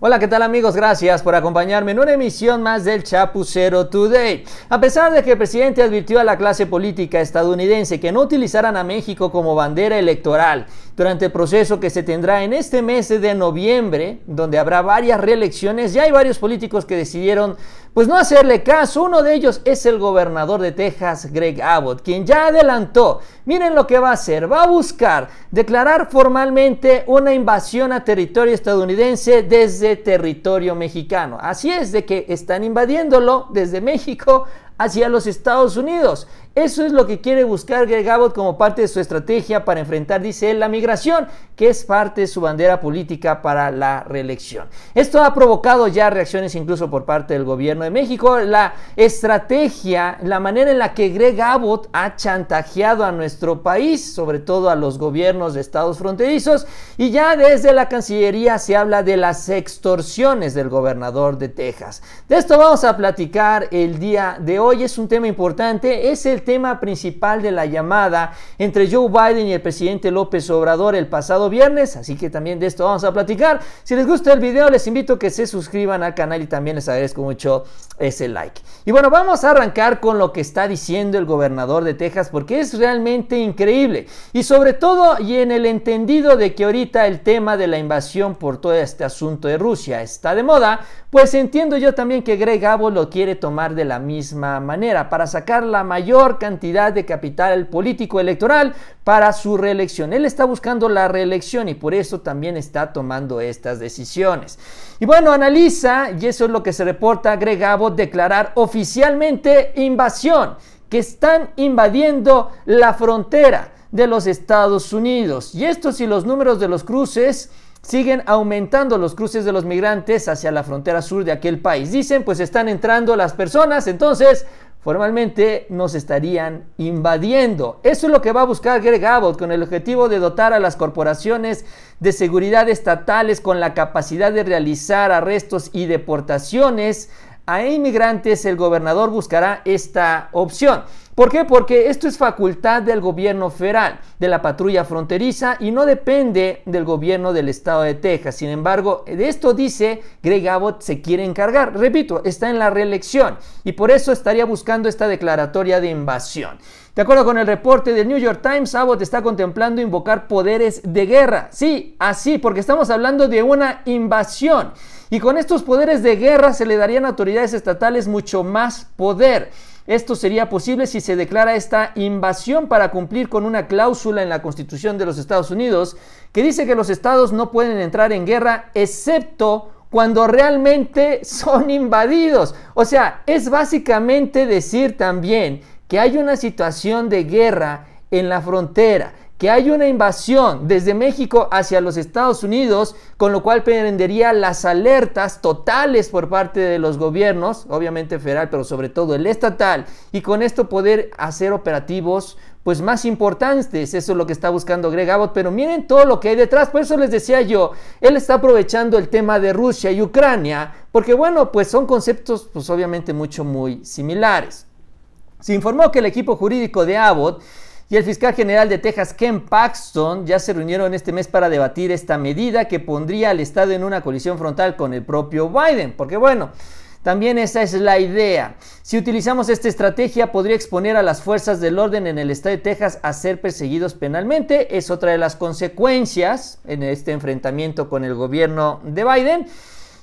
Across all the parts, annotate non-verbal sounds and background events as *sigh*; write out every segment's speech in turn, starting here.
Hola, ¿qué tal amigos? Gracias por acompañarme en una emisión más del Chapucero Today. A pesar de que el presidente advirtió a la clase política estadounidense que no utilizaran a México como bandera electoral durante el proceso que se tendrá en este mes de noviembre, donde habrá varias reelecciones. Ya hay varios políticos que decidieron pues no hacerle caso. Uno de ellos es el gobernador de Texas, Greg Abbott, quien ya adelantó, miren lo que va a hacer, va a buscar declarar formalmente una invasión a territorio estadounidense desde territorio mexicano. Así es de que están invadiéndolo desde México hacia los Estados Unidos eso es lo que quiere buscar Greg Abbott como parte de su estrategia para enfrentar, dice él, la migración, que es parte de su bandera política para la reelección. Esto ha provocado ya reacciones incluso por parte del gobierno de México. La estrategia, la manera en la que Greg Abbott ha chantajeado a nuestro país, sobre todo a los gobiernos de estados fronterizos, y ya desde la Cancillería se habla de las extorsiones del gobernador de Texas. De esto vamos a platicar el día de hoy. Es un tema importante, es el tema principal de la llamada entre Joe Biden y el presidente López Obrador el pasado viernes, así que también de esto vamos a platicar. Si les gusta el video, les invito a que se suscriban al canal y también les agradezco mucho ese like. Y bueno, vamos a arrancar con lo que está diciendo el gobernador de Texas porque es realmente increíble y sobre todo y en el entendido de que ahorita el tema de la invasión por todo este asunto de Rusia está de moda, pues entiendo yo también que Greg Abbott lo quiere tomar de la misma manera para sacar la mayor cantidad de capital político electoral para su reelección. Él está buscando la reelección y por eso también está tomando estas decisiones. Y bueno, analiza, y eso es lo que se reporta, agregado, declarar oficialmente invasión, que están invadiendo la frontera de los Estados Unidos. Y esto si los números de los cruces siguen aumentando los cruces de los migrantes hacia la frontera sur de aquel país. Dicen, pues están entrando las personas, entonces formalmente nos estarían invadiendo. Eso es lo que va a buscar Greg Abbott con el objetivo de dotar a las corporaciones de seguridad estatales con la capacidad de realizar arrestos y deportaciones a inmigrantes, el gobernador buscará esta opción. ¿Por qué? Porque esto es facultad del gobierno federal, de la patrulla fronteriza y no depende del gobierno del estado de Texas. Sin embargo, de esto dice Greg Abbott se quiere encargar. Repito, está en la reelección y por eso estaría buscando esta declaratoria de invasión. De acuerdo con el reporte del New York Times, Abbott está contemplando invocar poderes de guerra. Sí, así, porque estamos hablando de una invasión. Y con estos poderes de guerra se le darían a autoridades estatales mucho más poder. Esto sería posible si se declara esta invasión para cumplir con una cláusula en la Constitución de los Estados Unidos que dice que los estados no pueden entrar en guerra excepto cuando realmente *laughs* son invadidos. O sea, es básicamente decir también que hay una situación de guerra en la frontera, que hay una invasión desde México hacia los Estados Unidos, con lo cual prendería las alertas totales por parte de los gobiernos, obviamente federal, pero sobre todo el estatal, y con esto poder hacer operativos pues más importantes, eso es lo que está buscando Greg Abbott, pero miren todo lo que hay detrás, por eso les decía yo, él está aprovechando el tema de Rusia y Ucrania, porque bueno, pues son conceptos pues obviamente mucho muy similares. Se informó que el equipo jurídico de Abbott y el fiscal general de Texas, Ken Paxton, ya se reunieron este mes para debatir esta medida que pondría al Estado en una colisión frontal con el propio Biden. Porque bueno, también esa es la idea. Si utilizamos esta estrategia, podría exponer a las fuerzas del orden en el estado de Texas a ser perseguidos penalmente. Es otra de las consecuencias en este enfrentamiento con el gobierno de Biden.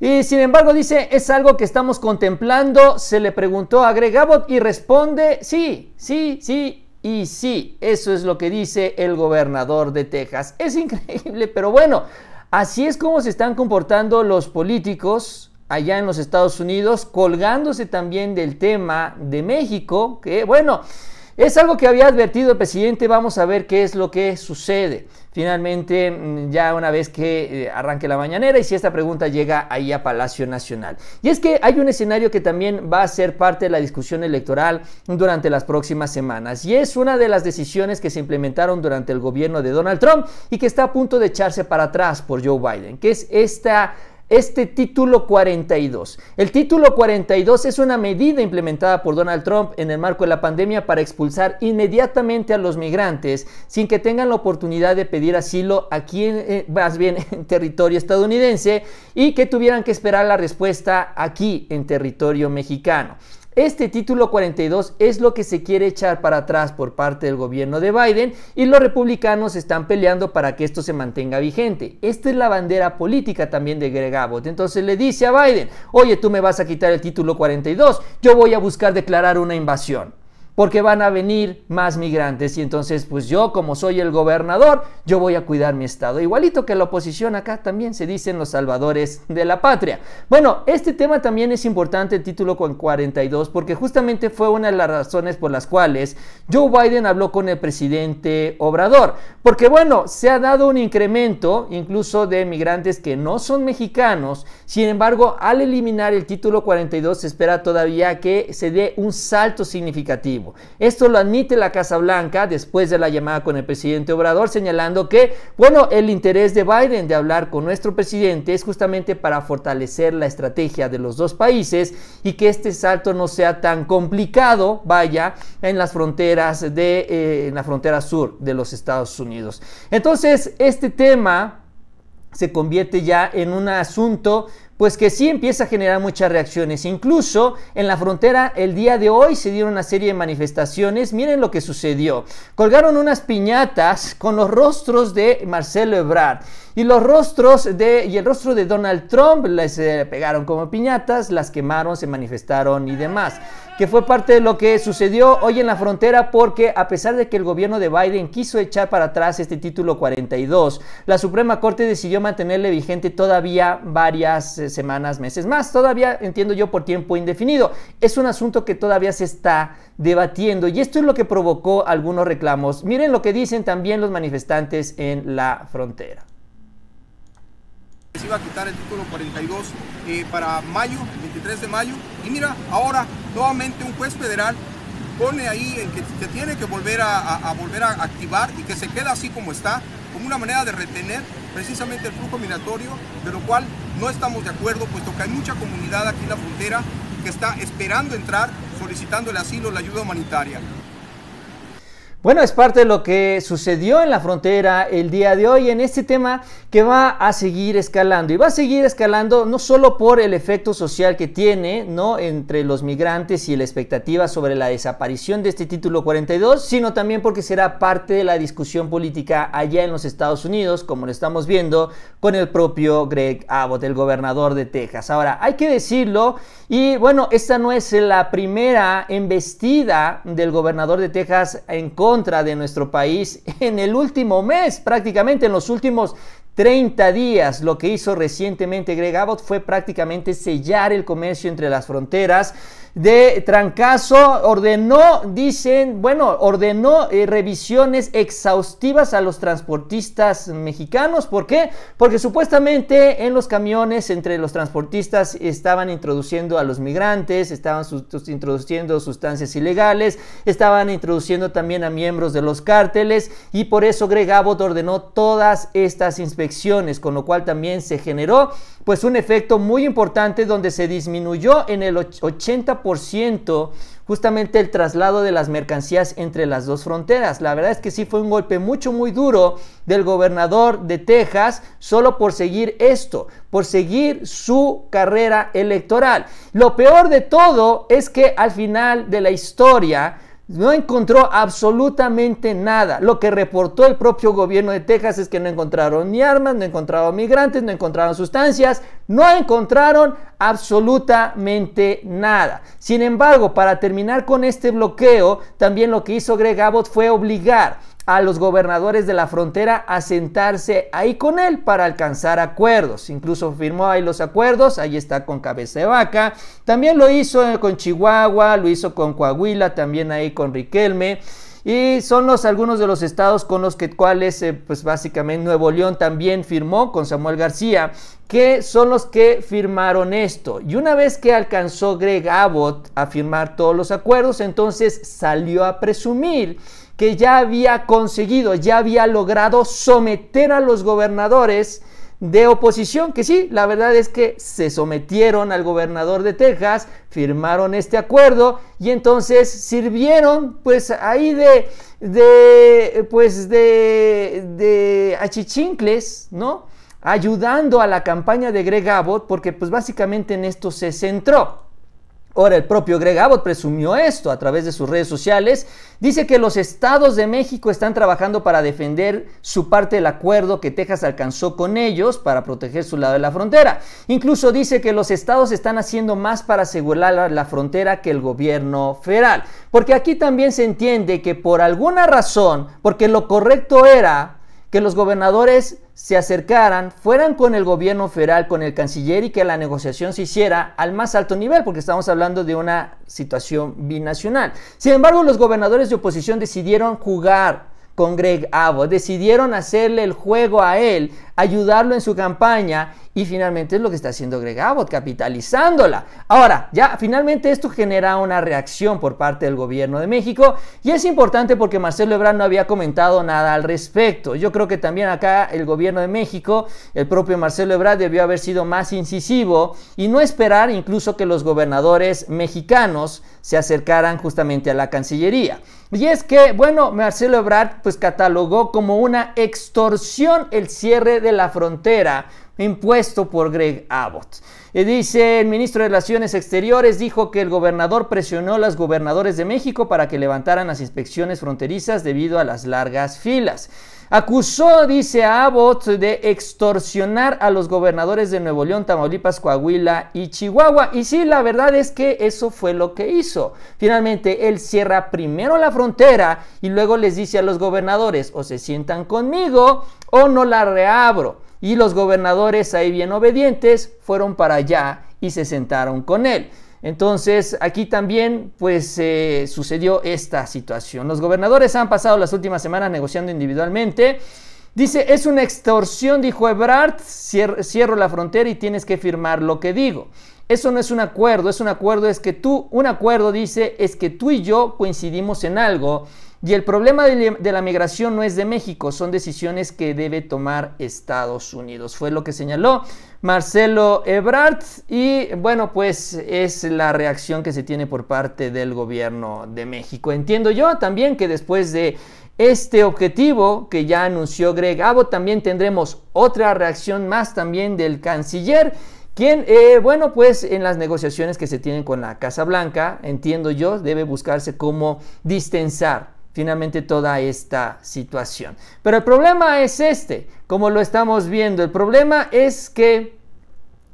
Y sin embargo dice, es algo que estamos contemplando, se le preguntó a Greg Abbott y responde, sí, sí, sí, y sí, eso es lo que dice el gobernador de Texas. Es increíble, pero bueno, así es como se están comportando los políticos allá en los Estados Unidos, colgándose también del tema de México, que bueno, es algo que había advertido el presidente, vamos a ver qué es lo que sucede. Finalmente, mm, ya una vez que eh, arranque la mañanera y si esta pregunta llega ahí a Palacio Nacional. Y es que hay un escenario que también va a ser parte de la discusión electoral durante las próximas semanas y es una de las decisiones que se implementaron durante el gobierno de Donald Trump y que está a punto de echarse para atrás por Joe Biden, que es esta este título 42. El título 42 es una medida implementada por Donald Trump en el marco de la pandemia para expulsar inmediatamente a los migrantes sin que tengan la oportunidad de pedir asilo aquí, eh, más bien *laughs* en territorio estadounidense, y que tuvieran que esperar la respuesta aquí en territorio mexicano. Este título 42 es lo que se quiere echar para atrás por parte del gobierno de Biden y los republicanos están peleando para que esto se mantenga vigente. Esta es la bandera política también de Greg Abbott. Entonces le dice a Biden, oye, tú me vas a quitar el título 42, yo voy a buscar declarar una invasión porque van a venir más migrantes y entonces pues yo como soy el gobernador, yo voy a cuidar mi estado. Igualito que la oposición acá también se dicen los salvadores de la patria. Bueno, este tema también es importante, el título con 42, porque justamente fue una de las razones por las cuales Joe Biden habló con el presidente Obrador, porque bueno, se ha dado un incremento incluso de migrantes que no son mexicanos, sin embargo, al eliminar el título 42 se espera todavía que se dé un salto significativo. Esto lo admite la Casa Blanca después de la llamada con el presidente Obrador, señalando que, bueno, el interés de Biden de hablar con nuestro presidente es justamente para fortalecer la estrategia de los dos países y que este salto no sea tan complicado, vaya, en las fronteras de, eh, en la frontera sur de los Estados Unidos. Entonces, este tema se convierte ya en un asunto pues que sí empieza a generar muchas reacciones. Incluso en la frontera el día de hoy se dieron una serie de manifestaciones. Miren lo que sucedió. Colgaron unas piñatas con los rostros de Marcelo Ebrard. Y los rostros de, y el rostro de Donald Trump les eh, pegaron como piñatas, las quemaron, se manifestaron y demás. Que fue parte de lo que sucedió hoy en la frontera porque a pesar de que el gobierno de Biden quiso echar para atrás este título 42, la Suprema Corte decidió mantenerle vigente todavía varias eh, semanas, meses más. Todavía entiendo yo por tiempo indefinido. Es un asunto que todavía se está debatiendo y esto es lo que provocó algunos reclamos. Miren lo que dicen también los manifestantes en la frontera iba a quitar el título 42 eh, para mayo, 23 de mayo. Y mira, ahora nuevamente un juez federal pone ahí en que tiene que volver a, volver a activar y que se queda así como está, como una manera de retener precisamente el flujo migratorio, de lo cual no estamos de acuerdo, puesto que hay mucha comunidad aquí en la frontera que está esperando entrar solicitando el asilo, la ayuda humanitaria. Bueno, es parte de lo que sucedió en la frontera el día de hoy en este tema que va a seguir escalando y va a seguir escalando no solo por el efecto social que tiene, ¿no? entre los migrantes y la expectativa sobre la desaparición de este título 42, sino también porque será parte de la discusión política allá en los Estados Unidos, como lo estamos viendo con el propio Greg Abbott, el gobernador de Texas. Ahora, hay que decirlo y bueno, esta no es la primera embestida del gobernador de Texas en contra contra de nuestro país *laughs* en el último mes, prácticamente en los últimos 30 días. Lo que hizo recientemente Greg Abbott fue prácticamente sellar el comercio entre las fronteras de Trancaso ordenó, dicen, bueno, ordenó eh, revisiones exhaustivas a los transportistas mexicanos. ¿Por qué? Porque supuestamente en los camiones entre los transportistas estaban introduciendo a los migrantes, estaban introduciendo sustancias ilegales, estaban introduciendo también a miembros de los cárteles y por eso Greg Abbott ordenó todas estas inspecciones, con lo cual también se generó pues un efecto muy importante donde se disminuyó en el 80% justamente el traslado de las mercancías entre las dos fronteras. La verdad es que sí fue un golpe mucho, muy duro del gobernador de Texas solo por seguir esto, por seguir su carrera electoral. Lo peor de todo es que al final de la historia, no encontró absolutamente nada. Lo que reportó el propio gobierno de Texas es que no encontraron ni armas, no encontraron migrantes, no encontraron sustancias, no encontraron absolutamente nada. Sin embargo, para terminar con este bloqueo, también lo que hizo Greg Abbott fue obligar a los gobernadores de la frontera a sentarse ahí con él para alcanzar acuerdos. Incluso firmó ahí los acuerdos, ahí está con cabeza de vaca. También lo hizo eh, con Chihuahua, lo hizo con Coahuila, también ahí con Riquelme. Y son los, algunos de los estados con los que cuales, eh, pues básicamente Nuevo León también firmó con Samuel García, que son los que firmaron esto. Y una vez que alcanzó Greg Abbott a firmar todos los acuerdos, entonces salió a presumir que ya había conseguido, ya había logrado someter a los gobernadores de oposición, que sí, la verdad es que se sometieron al gobernador de Texas, firmaron este acuerdo y entonces sirvieron pues ahí de, de pues de, de achichincles, ¿no? Ayudando a la campaña de Greg Abbott, porque pues básicamente en esto se centró. Ahora, el propio Greg Abbott presumió esto a través de sus redes sociales. Dice que los estados de México están trabajando para defender su parte del acuerdo que Texas alcanzó con ellos para proteger su lado de la frontera. Incluso dice que los estados están haciendo más para asegurar la frontera que el gobierno federal. Porque aquí también se entiende que por alguna razón, porque lo correcto era que los gobernadores se acercaran, fueran con el gobierno federal, con el canciller y que la negociación se hiciera al más alto nivel, porque estamos hablando de una situación binacional. Sin embargo, los gobernadores de oposición decidieron jugar con Greg Abbott, decidieron hacerle el juego a él, ayudarlo en su campaña y finalmente es lo que está haciendo Greg Abbott, capitalizándola. Ahora, ya finalmente esto genera una reacción por parte del gobierno de México y es importante porque Marcelo Ebrard no había comentado nada al respecto. Yo creo que también acá el gobierno de México, el propio Marcelo Ebrard debió haber sido más incisivo y no esperar incluso que los gobernadores mexicanos se acercaran justamente a la Cancillería. Y es que, bueno, Marcelo Ebrard pues catalogó como una extorsión el cierre de la frontera impuesto por Greg Abbott. Eh, dice el ministro de Relaciones Exteriores, dijo que el gobernador presionó a los gobernadores de México para que levantaran las inspecciones fronterizas debido a las largas filas. Acusó, dice a Abbott, de extorsionar a los gobernadores de Nuevo León, Tamaulipas, Coahuila y Chihuahua. Y sí, la verdad es que eso fue lo que hizo. Finalmente, él cierra primero la frontera y luego les dice a los gobernadores, o se sientan conmigo o no la reabro. Y los gobernadores ahí bien obedientes fueron para allá y se sentaron con él. Entonces aquí también pues eh, sucedió esta situación. Los gobernadores han pasado las últimas semanas negociando individualmente. Dice, es una extorsión, dijo Ebrard, cierro la frontera y tienes que firmar lo que digo. Eso no es un acuerdo, es un acuerdo es que tú, un acuerdo dice es que tú y yo coincidimos en algo y el problema de, la migración no es de México, son decisiones que debe tomar Estados Unidos. Fue lo que señaló Marcelo Ebrard y bueno, pues es la reacción que se tiene por parte del gobierno de México. Entiendo yo también que después de este objetivo que ya anunció Greg Abbott, también tendremos otra reacción más también del canciller eh, bueno, pues en las negociaciones que se tienen con la Casa Blanca, entiendo yo, debe buscarse cómo distensar finalmente toda esta situación. Pero el problema es este, como lo estamos viendo, el problema es que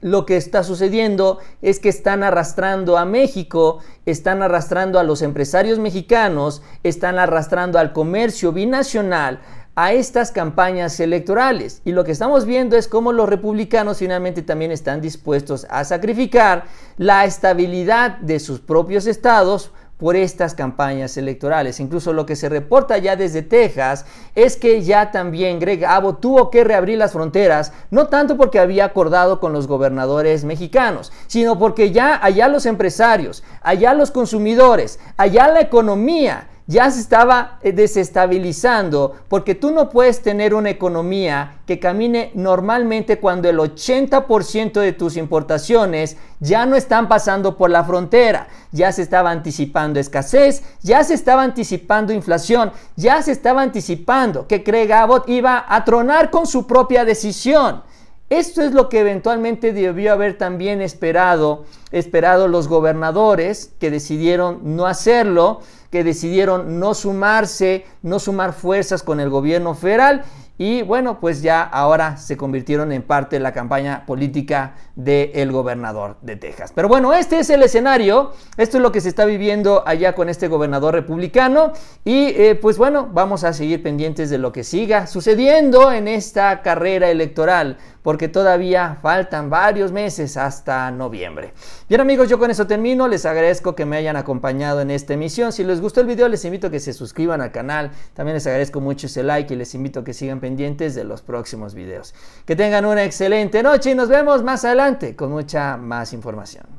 lo que está sucediendo es que están arrastrando a México, están arrastrando a los empresarios mexicanos, están arrastrando al comercio binacional, a estas campañas electorales. Y lo que estamos viendo es cómo los republicanos finalmente también están dispuestos a sacrificar la estabilidad de sus propios estados por estas campañas electorales. Incluso lo que se reporta ya desde Texas es que ya también Greg Abbott tuvo que reabrir las fronteras, no tanto porque había acordado con los gobernadores mexicanos, sino porque ya allá los empresarios, allá los consumidores, allá la economía, ya se estaba eh, desestabilizando porque tú no puedes tener una economía que camine normalmente cuando el 80% de tus importaciones ya no están pasando por la frontera, ya se estaba anticipando escasez, ya se estaba anticipando inflación, ya se estaba anticipando que Craig Abbott iba a tronar con su propia decisión. Esto es lo que eventualmente debió haber también esperado, esperado los gobernadores que decidieron no hacerlo que decidieron no sumarse, no sumar fuerzas con el gobierno federal y bueno, pues ya ahora se convirtieron en parte de la campaña política del gobernador de Texas. Pero bueno, este es el escenario, esto es lo que se está viviendo allá con este gobernador republicano y eh, pues bueno, vamos a seguir pendientes de lo que siga sucediendo en esta carrera electoral porque todavía faltan varios meses hasta noviembre. Bien amigos, yo con eso termino, les agradezco que me hayan acompañado en esta emisión, si les gustó el video les invito a que se suscriban al canal, también les agradezco mucho ese like y les invito a que sigan pendientes de los próximos videos. Que tengan una excelente noche y nos vemos más adelante con mucha más información.